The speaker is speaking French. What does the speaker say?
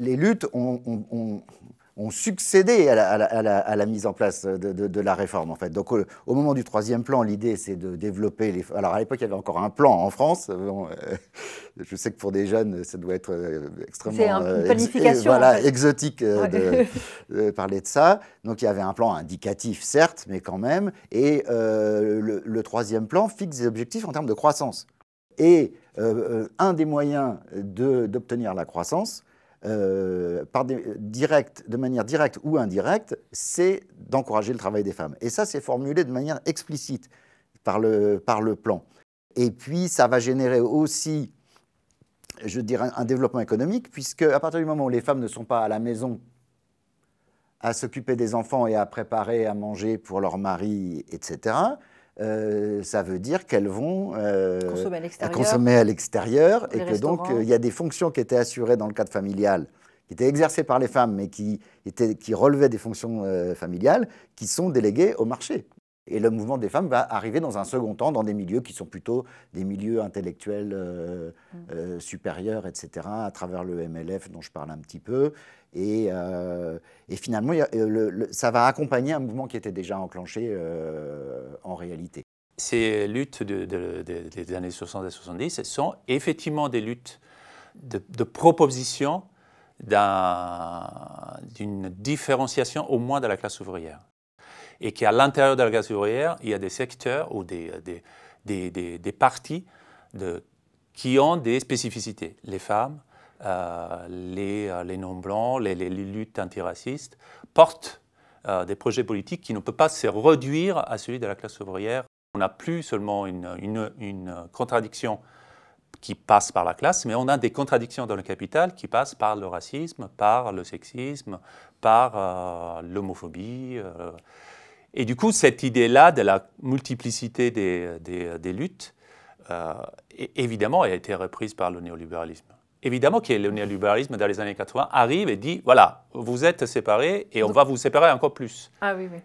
les luttes ont, succédé à la, mise en place de, la réforme, en fait. Donc, au, moment du troisième plan, l'idée, c'est de développer Alors, à l'époque, il y avait encore un plan en France. Euh, euh, je sais que pour des jeunes, ça doit être euh, extrêmement... C'est une voilà, exotique de, parler de ça. Donc, il y avait un plan indicatif, certes, mais quand même. Et le, troisième plan fixe des objectifs en termes de croissance. Et un des moyens d'obtenir la croissance, euh, de manière directe ou indirecte, c'est d'encourager le travail des femmes. Et ça, c'est formulé de manière explicite par le, par le plan. Et puis, ça va générer aussi, je dirais, un développement économique, puisque à partir du moment où les femmes ne sont pas à la maison à s'occuper des enfants et à préparer à manger pour leur mari, etc., euh, ça veut dire qu'elles vont euh, consommer à l'extérieur et que donc euh, il y a des fonctions qui étaient assurées dans le cadre familial, qui étaient exercées par les femmes mais qui relevaient des fonctions familiales, qui sont déléguées au marché. Et le mouvement des femmes va arriver dans un second temps, dans des milieux qui sont plutôt des milieux intellectuels euh, mm. euh, supérieurs, etc., à travers le MLF dont je parle un petit peu. Et, euh, finalement, ça va accompagner un mouvement qui était déjà enclenché en réalité. Ces luttes des années 60 et 70 sont effectivement des luttes de, proposition d'une différenciation au moins de la classe ouvrière et qu'à l'intérieur de la classe ouvrière, il y a des secteurs ou euh, des, des, des, parties de, qui ont des spécificités. Les femmes, euh, les, euh, les non-blancs, les, les, luttes antiracistes portent des projets politiques qui ne peuvent pas se réduire à celui de la classe ouvrière. On n'a plus seulement une, une, une, contradiction qui passe par la classe, mais on a des contradictions dans le capital qui passent par le racisme, par le sexisme, par l'homophobie. Et du coup, cette idée-là de la multiplicité des, luttes, euh, évidemment, a été reprise par le néolibéralisme. Évidemment que le néolibéralisme, dans les années 80, arrive et dit, voilà, vous êtes séparés et on va vous séparer encore plus. Ah oui, oui.